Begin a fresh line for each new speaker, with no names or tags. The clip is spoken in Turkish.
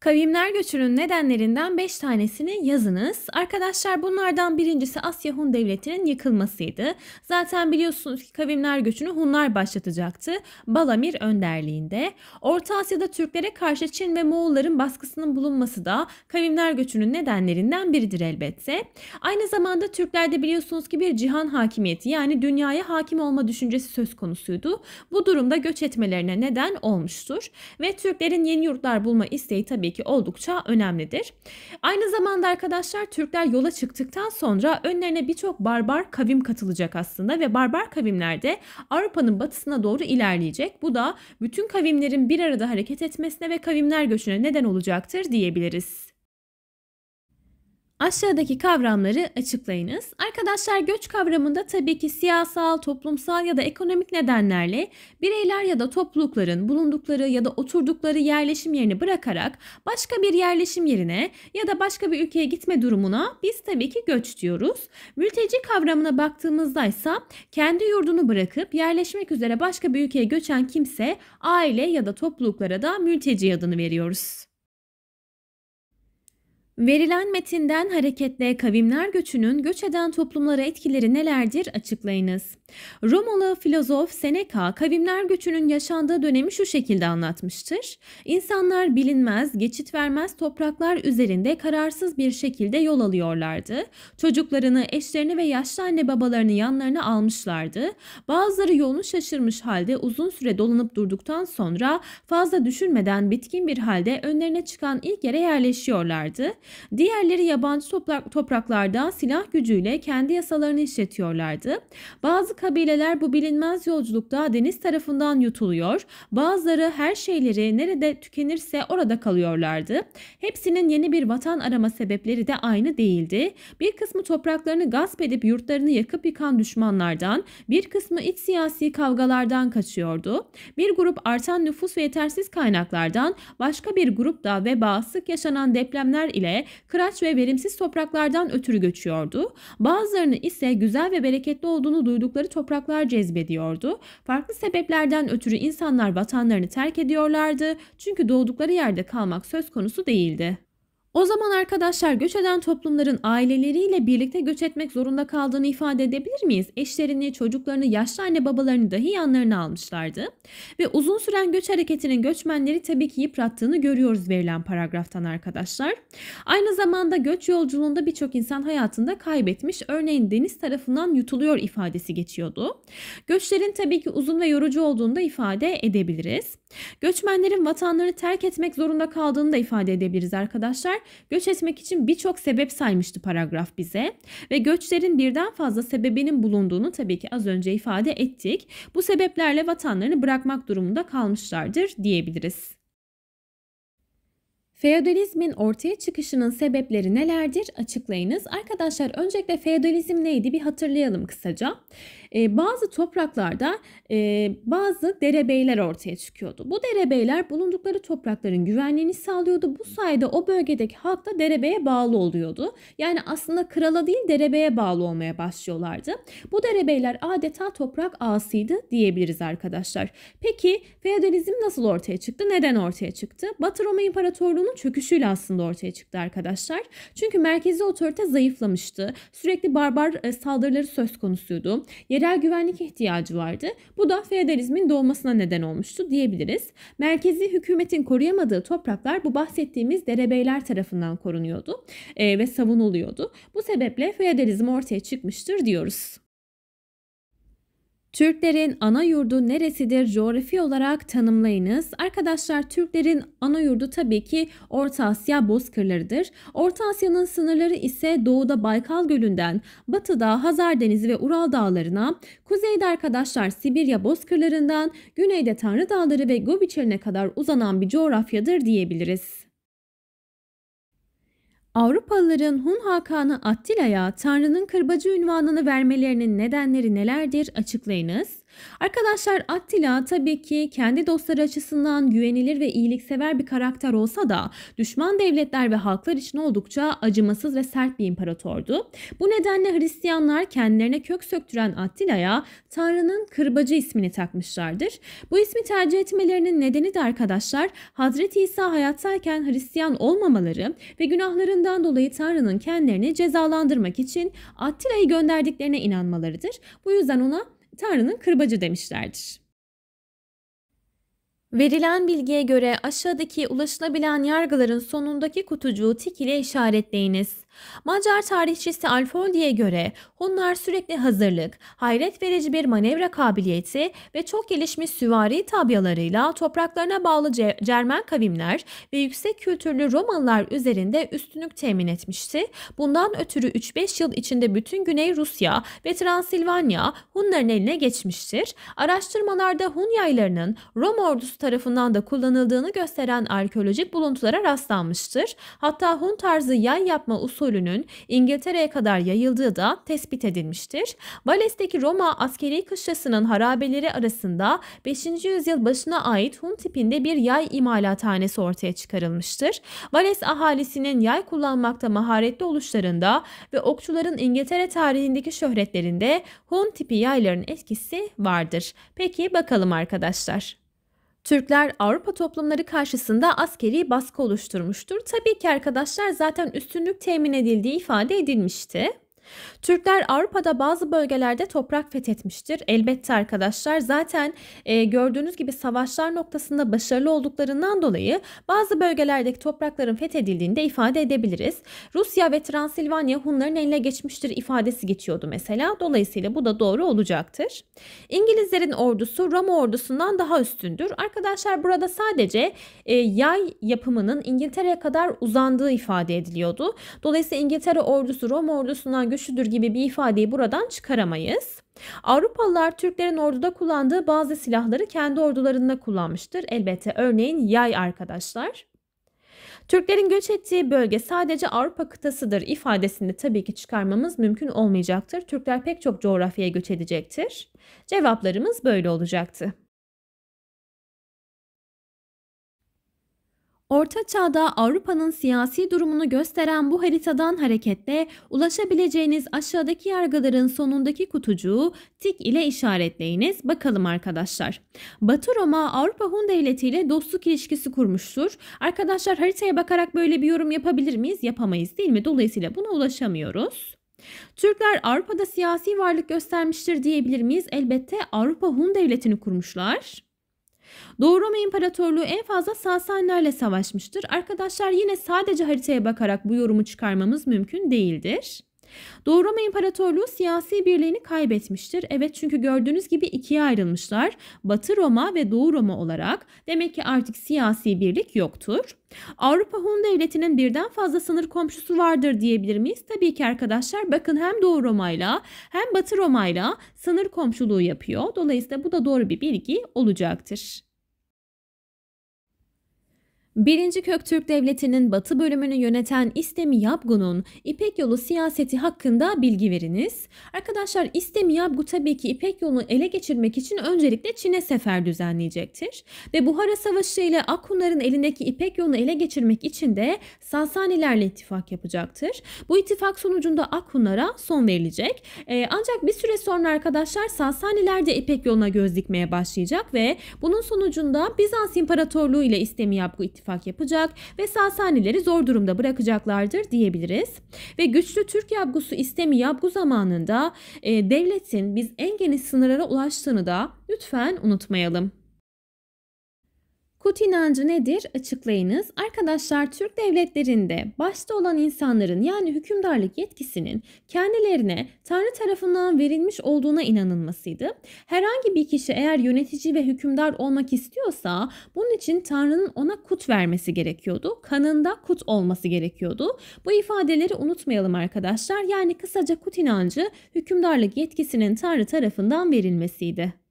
Kavimler göçünün nedenlerinden 5 tanesini yazınız. Arkadaşlar bunlardan birincisi Asya Hun Devleti'nin yıkılmasıydı. Zaten biliyorsunuz ki kavimler göçünü Hunlar başlatacaktı. Balamir önderliğinde. Orta Asya'da Türklere karşı Çin ve Moğolların baskısının bulunması da kavimler göçünün nedenlerinden biridir elbette. Aynı zamanda Türklerde biliyorsunuz ki bir cihan hakimiyeti yani dünyaya hakim olma düşüncesi söz konusuydu. Bu durumda göç etmelerine neden olmuştur. Ve Türklerin yeni yurtlar bulma isteği tabii tabii ki oldukça önemlidir. Aynı zamanda arkadaşlar Türkler yola çıktıktan sonra önlerine birçok barbar kavim katılacak aslında ve barbar kavimler de Avrupa'nın batısına doğru ilerleyecek. Bu da bütün kavimlerin bir arada hareket etmesine ve kavimler göçüne neden olacaktır diyebiliriz. Aşağıdaki kavramları açıklayınız. Arkadaşlar göç kavramında tabii ki siyasal, toplumsal ya da ekonomik nedenlerle bireyler ya da toplulukların bulundukları ya da oturdukları yerleşim yerini bırakarak başka bir yerleşim yerine ya da başka bir ülkeye gitme durumuna biz tabii ki göç diyoruz. Mülteci kavramına baktığımızda ise kendi yurdunu bırakıp yerleşmek üzere başka bir ülkeye göçen kimse aile ya da topluluklara da mülteci adını veriyoruz. Verilen metinden hareketle kavimler göçünün göç eden toplumlara etkileri nelerdir açıklayınız. Romalı filozof Seneca kavimler göçünün yaşandığı dönemi şu şekilde anlatmıştır. İnsanlar bilinmez, geçit vermez topraklar üzerinde kararsız bir şekilde yol alıyorlardı. Çocuklarını, eşlerini ve yaşlı anne babalarını yanlarına almışlardı. Bazıları yolunu şaşırmış halde uzun süre dolanıp durduktan sonra fazla düşünmeden bitkin bir halde önlerine çıkan ilk yere yerleşiyorlardı Diğerleri yabancı topraklarda silah gücüyle kendi yasalarını işletiyorlardı. Bazı kabileler bu bilinmez yolculukta deniz tarafından yutuluyor. Bazıları her şeyleri nerede tükenirse orada kalıyorlardı. Hepsinin yeni bir vatan arama sebepleri de aynı değildi. Bir kısmı topraklarını gasp edip yurtlarını yakıp yıkan düşmanlardan, bir kısmı iç siyasi kavgalardan kaçıyordu. Bir grup artan nüfus ve yetersiz kaynaklardan, başka bir grup da veba, sık yaşanan depremler ile nedeniyle kıraç ve verimsiz topraklardan ötürü göçüyordu. Bazılarını ise güzel ve bereketli olduğunu duydukları topraklar cezbediyordu. Farklı sebeplerden ötürü insanlar vatanlarını terk ediyorlardı çünkü doğdukları yerde kalmak söz konusu değildi. O zaman arkadaşlar göç eden toplumların aileleriyle birlikte göç etmek zorunda kaldığını ifade edebilir miyiz? Eşlerini, çocuklarını, yaşlı anne babalarını dahi yanlarına almışlardı. Ve uzun süren göç hareketinin göçmenleri tabii ki yıprattığını görüyoruz verilen paragraftan arkadaşlar. Aynı zamanda göç yolculuğunda birçok insan hayatında kaybetmiş. Örneğin deniz tarafından yutuluyor ifadesi geçiyordu. Göçlerin tabii ki uzun ve yorucu olduğunu da ifade edebiliriz. Göçmenlerin vatanlarını terk etmek zorunda kaldığını da ifade edebiliriz arkadaşlar. Göç etmek için birçok sebep saymıştı paragraf bize ve göçlerin birden fazla sebebinin bulunduğunu tabii ki az önce ifade ettik. Bu sebeplerle vatanlarını bırakmak durumunda kalmışlardır diyebiliriz. Feodalizmin ortaya çıkışının sebepleri nelerdir? Açıklayınız. Arkadaşlar öncelikle feodalizm neydi bir hatırlayalım kısaca. Ee, bazı topraklarda e, bazı derebeyler ortaya çıkıyordu. Bu derebeyler bulundukları toprakların güvenliğini sağlıyordu. Bu sayede o bölgedeki halk da derebeye bağlı oluyordu. Yani aslında krala değil derebeye bağlı olmaya başlıyorlardı. Bu derebeyler adeta toprak ağasıydı diyebiliriz arkadaşlar. Peki feodalizm nasıl ortaya çıktı? Neden ortaya çıktı? Batı Roma İmparatorluğu ortamının çöküşüyle aslında ortaya çıktı arkadaşlar. Çünkü merkezi otorite zayıflamıştı. Sürekli barbar e, saldırıları söz konusuydu. Yerel güvenlik ihtiyacı vardı. Bu da feodalizmin doğmasına neden olmuştu diyebiliriz. Merkezi hükümetin koruyamadığı topraklar bu bahsettiğimiz derebeyler tarafından korunuyordu e, ve savunuluyordu. Bu sebeple feodalizm ortaya çıkmıştır diyoruz. Türklerin ana yurdu neresidir coğrafi olarak tanımlayınız. Arkadaşlar Türklerin ana yurdu tabii ki Orta Asya bozkırlarıdır. Orta Asya'nın sınırları ise doğuda Baykal Gölü'nden, batıda Hazar Denizi ve Ural Dağları'na, kuzeyde arkadaşlar Sibirya bozkırlarından, güneyde Tanrı Dağları ve Göbiçeri'ne kadar uzanan bir coğrafyadır diyebiliriz. Avrupalıların Hun Hakanı Attila'ya Tanrı'nın kırbacı ünvanını vermelerinin nedenleri nelerdir açıklayınız. Arkadaşlar Attila tabii ki kendi dostları açısından güvenilir ve iyiliksever bir karakter olsa da düşman devletler ve halklar için oldukça acımasız ve sert bir imparatordu. Bu nedenle Hristiyanlar kendilerine kök söktüren Attila'ya Tanrı'nın kırbacı ismini takmışlardır. Bu ismi tercih etmelerinin nedeni de arkadaşlar Hazreti İsa hayattayken Hristiyan olmamaları ve günahlarından dolayı Tanrı'nın kendilerini cezalandırmak için Attila'yı gönderdiklerine inanmalarıdır. Bu yüzden ona Tanrı'nın kırbacı demişlerdir. Verilen bilgiye göre aşağıdaki ulaşılabilen yargıların sonundaki kutucuğu tik ile işaretleyiniz. Macar tarihçisi Alfoldi'ye göre Hunlar sürekli hazırlık, hayret verici bir manevra kabiliyeti ve çok gelişmiş süvari tabyalarıyla topraklarına bağlı Cermen kavimler ve yüksek kültürlü Romalılar üzerinde üstünlük temin etmişti. Bundan ötürü 3-5 yıl içinde bütün Güney Rusya ve Transilvanya Hunların eline geçmiştir. Araştırmalarda Hun yaylarının Roma ordusu tarafından da kullanıldığını gösteren arkeolojik buluntulara rastlanmıştır. Hatta Hun tarzı yay yapma usulü ekolünün İngiltere'ye kadar yayıldığı da tespit edilmiştir. Vales'teki Roma askeri kışlasının harabeleri arasında 5. yüzyıl başına ait Hun tipinde bir yay imalathanesi ortaya çıkarılmıştır. Vales ahalisinin yay kullanmakta maharetli oluşlarında ve okçuların İngiltere tarihindeki şöhretlerinde Hun tipi yayların etkisi vardır. Peki bakalım arkadaşlar. Türkler Avrupa toplumları karşısında askeri baskı oluşturmuştur. Tabii ki arkadaşlar zaten üstünlük temin edildiği ifade edilmişti. Türkler Avrupa'da bazı bölgelerde toprak fethetmiştir. Elbette arkadaşlar zaten e, gördüğünüz gibi savaşlar noktasında başarılı olduklarından dolayı bazı bölgelerdeki toprakların fethedildiğini de ifade edebiliriz. Rusya ve Transilvanya Hunların eline geçmiştir ifadesi geçiyordu mesela. Dolayısıyla bu da doğru olacaktır. İngilizlerin ordusu Roma ordusundan daha üstündür. Arkadaşlar burada sadece e, yay yapımının İngiltere'ye kadar uzandığı ifade ediliyordu. Dolayısıyla İngiltere ordusu Roma ordusundan güç görüşüdür gibi bir ifadeyi buradan çıkaramayız. Avrupalılar Türklerin orduda kullandığı bazı silahları kendi ordularında kullanmıştır. Elbette örneğin yay arkadaşlar. Türklerin göç ettiği bölge sadece Avrupa kıtasıdır ifadesini tabii ki çıkarmamız mümkün olmayacaktır. Türkler pek çok coğrafyaya göç edecektir. Cevaplarımız böyle olacaktı. Orta Çağ'da Avrupa'nın siyasi durumunu gösteren bu haritadan hareketle ulaşabileceğiniz aşağıdaki yargıların sonundaki kutucuğu tik ile işaretleyiniz. Bakalım arkadaşlar. Batı Roma Avrupa Hun Devleti ile dostluk ilişkisi kurmuştur. Arkadaşlar haritaya bakarak böyle bir yorum yapabilir miyiz? Yapamayız değil mi? Dolayısıyla buna ulaşamıyoruz. Türkler Avrupa'da siyasi varlık göstermiştir diyebilir miyiz? Elbette Avrupa Hun Devleti'ni kurmuşlar. Doğu Roma İmparatorluğu en fazla Sasanilerle savaşmıştır. Arkadaşlar yine sadece haritaya bakarak bu yorumu çıkarmamız mümkün değildir. Doğu Roma İmparatorluğu siyasi birliğini kaybetmiştir. Evet çünkü gördüğünüz gibi ikiye ayrılmışlar. Batı Roma ve Doğu Roma olarak. Demek ki artık siyasi birlik yoktur. Avrupa Hun Devleti'nin birden fazla sınır komşusu vardır diyebilir miyiz? Tabii ki arkadaşlar bakın hem Doğu Roma'yla hem Batı Roma'yla sınır komşuluğu yapıyor. Dolayısıyla bu da doğru bir bilgi olacaktır. 1. Köktürk Devleti'nin batı bölümünü yöneten İstemi Yabgu'nun İpek Yolu siyaseti hakkında bilgi veriniz. Arkadaşlar İstemi Yabgu tabii ki İpek Yolu'nu ele geçirmek için öncelikle Çin'e sefer düzenleyecektir. Ve Buhara Savaşı ile Akunların elindeki İpek Yolu'nu ele geçirmek için de Sasanilerle ittifak yapacaktır. Bu ittifak sonucunda Akunlara son verilecek. Ee, ancak bir süre sonra arkadaşlar Sasaniler de İpek Yolu'na göz dikmeye başlayacak ve bunun sonucunda Bizans İmparatorluğu ile İstemi Yabgu ittifak ittifak yapacak ve Sasanileri zor durumda bırakacaklardır diyebiliriz. Ve güçlü Türk yapgusu istemi yapgu zamanında e, devletin biz en geniş sınırlara ulaştığını da lütfen unutmayalım. Kut inancı nedir? Açıklayınız. Arkadaşlar Türk devletlerinde başta olan insanların yani hükümdarlık yetkisinin kendilerine Tanrı tarafından verilmiş olduğuna inanılmasıydı. Herhangi bir kişi eğer yönetici ve hükümdar olmak istiyorsa bunun için Tanrı'nın ona kut vermesi gerekiyordu. Kanında kut olması gerekiyordu. Bu ifadeleri unutmayalım arkadaşlar. Yani kısaca kut inancı hükümdarlık yetkisinin Tanrı tarafından verilmesiydi.